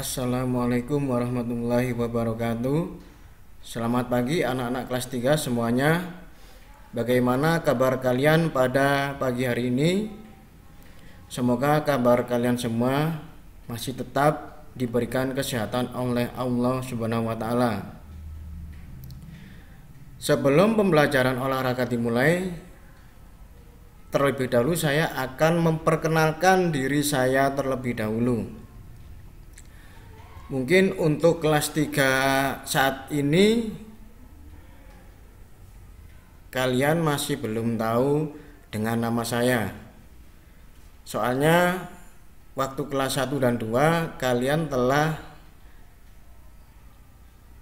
Assalamualaikum warahmatullahi wabarakatuh Selamat pagi anak-anak kelas 3 semuanya Bagaimana kabar kalian pada pagi hari ini? Semoga kabar kalian semua masih tetap diberikan kesehatan oleh Allah Subhanahu wa taala. Sebelum pembelajaran olahraga dimulai, terlebih dahulu saya akan memperkenalkan diri saya terlebih dahulu. Mungkin untuk kelas 3 saat ini kalian masih belum tahu dengan nama saya. Soalnya waktu kelas 1 dan 2 kalian telah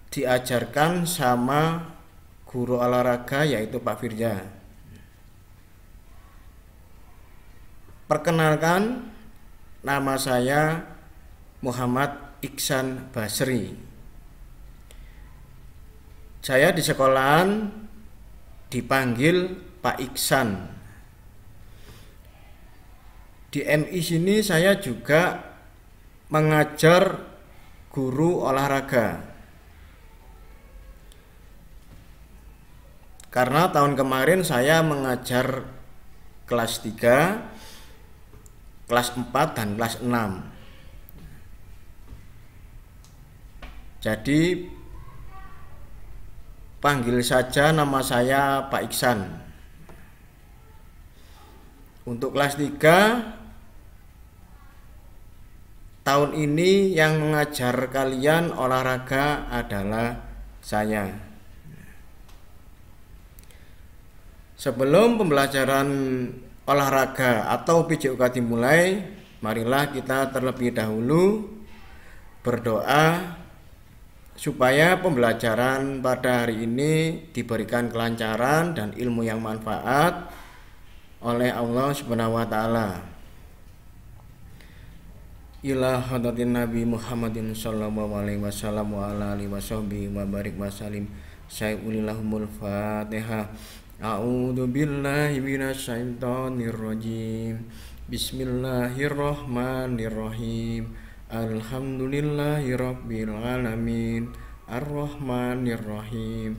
diajarkan sama guru olahraga yaitu Pak Firja. Perkenalkan nama saya Muhammad Iksan Basri. Saya di sekolahan dipanggil Pak Iksan. Di MI sini saya juga mengajar guru olahraga. Karena tahun kemarin saya mengajar kelas 3, kelas 4 dan kelas 6. Jadi panggil saja nama saya Pak Iksan. Untuk kelas 3 tahun ini yang mengajar kalian olahraga adalah saya. Sebelum pembelajaran olahraga atau PJOK dimulai, marilah kita terlebih dahulu berdoa supaya pembelajaran pada hari ini diberikan kelancaran dan ilmu yang manfaat oleh Allah Subhanahu wa taala. Ila hadratin Nabi Muhammadin sallallahu alaihi wasallam wa ala alihi washabihi wa barik wa salim. Sayyidulillahumul Fatihah. A'udzu billahi minasyaitonir rajim. Bismillahirrahmanirrahim. Alamin Ar-Rahmanirrahim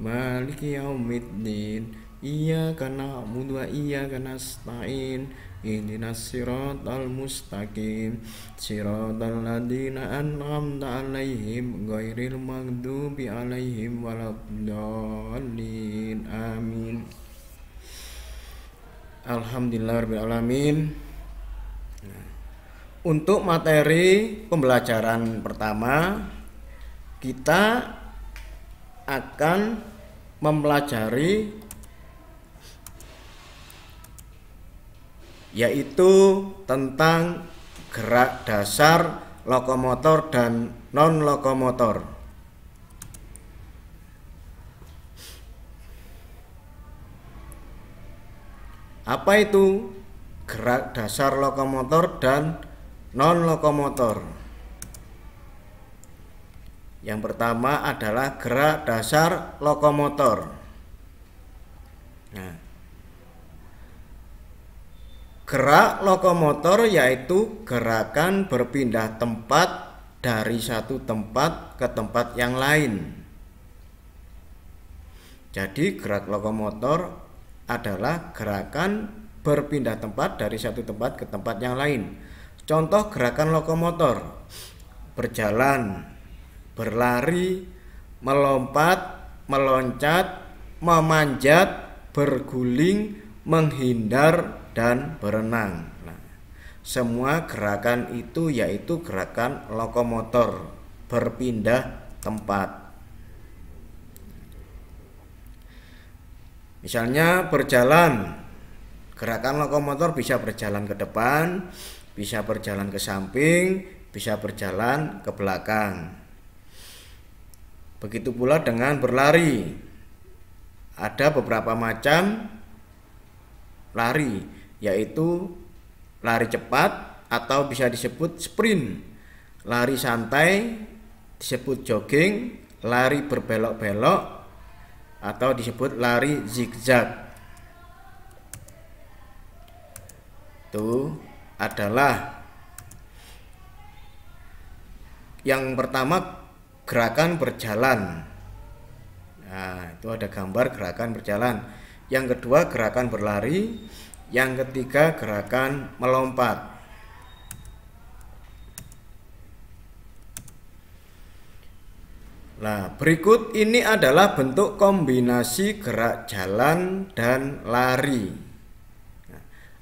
Maliki yaumiddin Iyaka na'budu wa iyaka nasta'in Ihdinas siratal mustaqim Siratal ladina an'amta alaihim Ghairil maghdubi alaihim Waladhalin Amin Alhamdulillah Rabbil Alamin untuk materi pembelajaran pertama, kita akan mempelajari yaitu tentang gerak dasar lokomotor dan non lokomotor. Apa itu gerak dasar lokomotor dan non lokomotor. Yang pertama adalah gerak dasar lokomotor. Nah, gerak lokomotor yaitu gerakan berpindah tempat dari satu tempat ke tempat yang lain. Jadi gerak lokomotor adalah gerakan berpindah tempat dari satu tempat ke tempat yang lain Contoh gerakan lokomotor, berjalan, berlari, melompat, meloncat, memanjat, berguling, menghindar, dan berenang. Nah, semua gerakan itu yaitu gerakan lokomotor, berpindah tempat. Misalnya berjalan, gerakan lokomotor bisa berjalan ke depan, bisa berjalan ke samping, bisa berjalan ke belakang. Begitu pula dengan berlari. Ada beberapa macam lari, yaitu lari cepat atau bisa disebut sprint. Lari santai disebut jogging, lari berbelok-belok atau disebut lari zigzag. Tuh adalah yang pertama gerakan berjalan. Nah, itu ada gambar gerakan berjalan. Yang kedua gerakan berlari, yang ketiga gerakan melompat. Nah, berikut ini adalah bentuk kombinasi gerak jalan dan lari.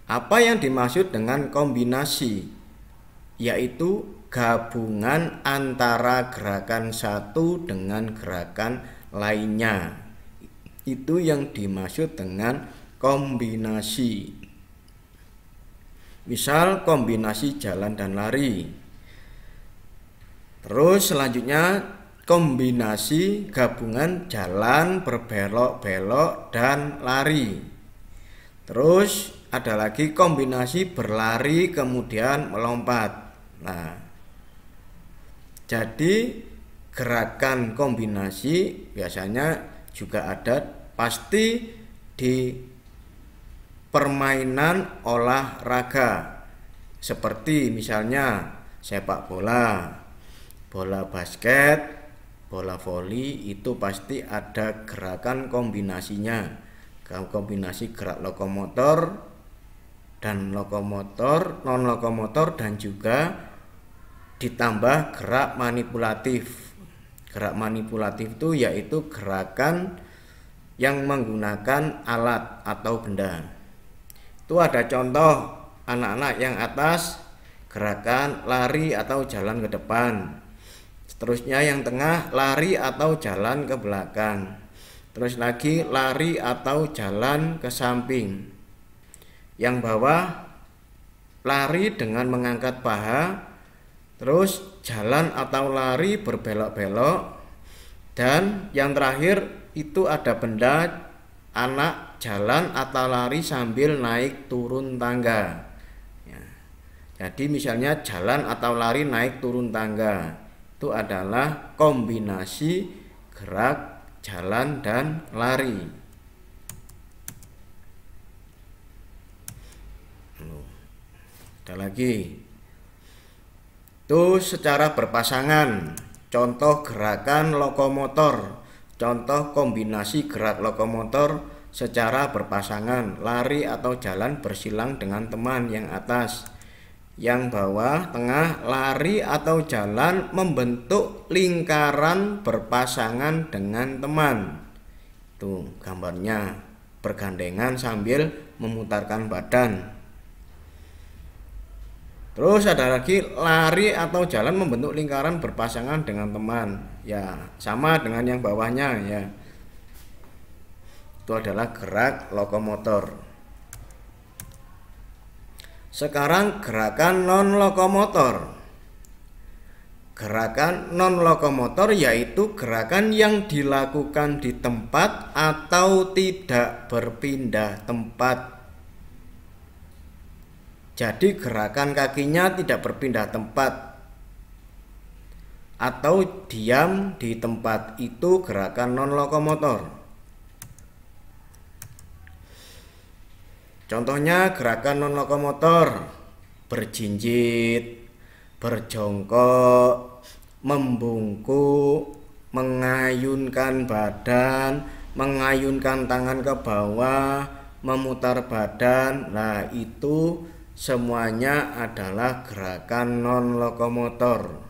Apa yang dimaksud dengan kombinasi? Yaitu gabungan antara gerakan satu dengan gerakan lainnya. Itu yang dimaksud dengan kombinasi. Misal kombinasi jalan dan lari. Terus selanjutnya kombinasi gabungan jalan berbelok-belok dan lari. Terus ada lagi kombinasi berlari kemudian melompat. Nah, jadi gerakan kombinasi biasanya juga ada pasti di permainan olahraga seperti misalnya sepak bola, bola basket, bola voli itu pasti ada gerakan kombinasinya. Kombinasi gerak lokomotor dan lokomotor, non lokomotor dan juga ditambah gerak manipulatif. Gerak manipulatif itu yaitu gerakan yang menggunakan alat atau benda. Itu ada contoh anak-anak yang atas gerakan lari atau jalan ke depan. Seterusnya yang tengah lari atau jalan ke belakang. Terus lagi lari atau jalan ke samping yang bawah lari dengan mengangkat paha, terus jalan atau lari berbelok-belok, dan yang terakhir itu ada benda anak jalan atau lari sambil naik turun tangga. Ya. Jadi misalnya jalan atau lari naik turun tangga itu adalah kombinasi gerak jalan dan lari. Ada lagi. Itu secara berpasangan. Contoh gerakan lokomotor, contoh kombinasi gerak lokomotor secara berpasangan, lari atau jalan bersilang dengan teman yang atas. Yang bawah, tengah, lari atau jalan membentuk lingkaran berpasangan dengan teman. Tuh gambarnya bergandengan sambil memutarkan badan. Terus ada lagi lari atau jalan membentuk lingkaran berpasangan dengan teman. Ya, sama dengan yang bawahnya ya. Itu adalah gerak lokomotor. Sekarang gerakan non lokomotor. Gerakan non lokomotor yaitu gerakan yang dilakukan di tempat atau tidak berpindah tempat jadi gerakan kakinya tidak berpindah tempat atau diam di tempat itu gerakan non lokomotor. Contohnya gerakan non lokomotor berjinjit, berjongkok, membungkuk, mengayunkan badan, mengayunkan tangan ke bawah, memutar badan. Nah, itu semuanya adalah gerakan non lokomotor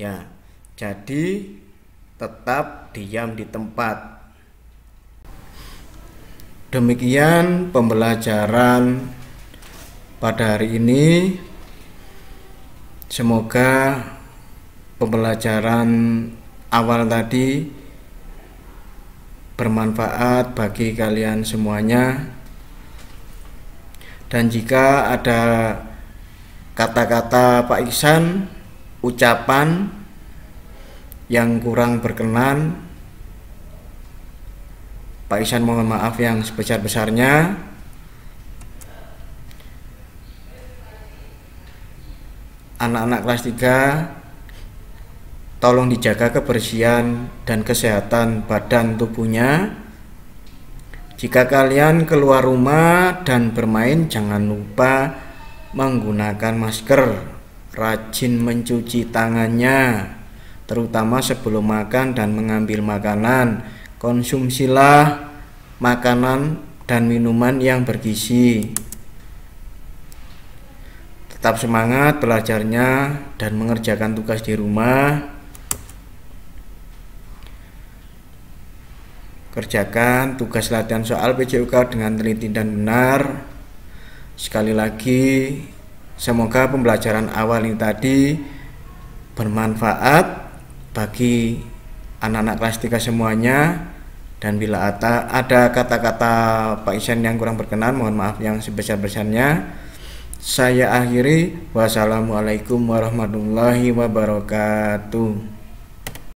ya jadi tetap diam di tempat demikian pembelajaran pada hari ini semoga pembelajaran awal tadi bermanfaat bagi kalian semuanya dan jika ada kata-kata Pak Iksan ucapan yang kurang berkenan Pak Iksan mohon maaf yang sebesar-besarnya anak-anak kelas 3 tolong dijaga kebersihan dan kesehatan badan tubuhnya jika kalian keluar rumah dan bermain, jangan lupa menggunakan masker. Rajin mencuci tangannya, terutama sebelum makan dan mengambil makanan. Konsumsilah makanan dan minuman yang bergizi. Tetap semangat belajarnya dan mengerjakan tugas di rumah. Kerjakan tugas latihan soal PJUK dengan teliti dan benar. Sekali lagi, semoga pembelajaran awal ini tadi bermanfaat bagi anak-anak kelas 3 semuanya dan bila ada kata-kata Pak Isan yang kurang berkenan mohon maaf yang sebesar-besarnya saya akhiri wassalamualaikum warahmatullahi wabarakatuh